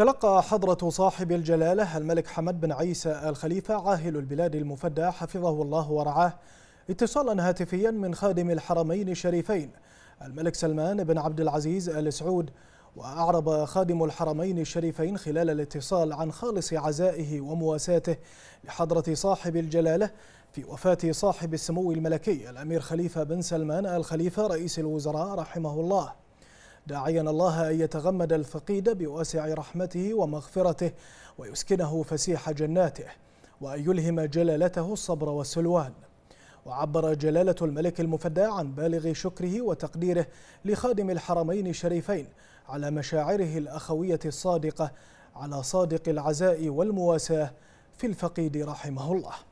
تلقى حضرة صاحب الجلالة الملك حمد بن عيسى الخليفة عاهل البلاد المفدى حفظه الله ورعاه اتصالا هاتفيا من خادم الحرمين الشريفين الملك سلمان بن عبد العزيز ال سعود وأعرب خادم الحرمين الشريفين خلال الاتصال عن خالص عزائه ومواساته لحضرة صاحب الجلالة في وفاة صاحب السمو الملكي الأمير خليفة بن سلمان الخليفة رئيس الوزراء رحمه الله داعيا الله أن يتغمد الفقيد بواسع رحمته ومغفرته ويسكنه فسيح جناته وأن يلهم جلالته الصبر والسلوان وعبر جلالة الملك المفدى عن بالغ شكره وتقديره لخادم الحرمين الشريفين على مشاعره الأخوية الصادقة على صادق العزاء والمواساة في الفقيد رحمه الله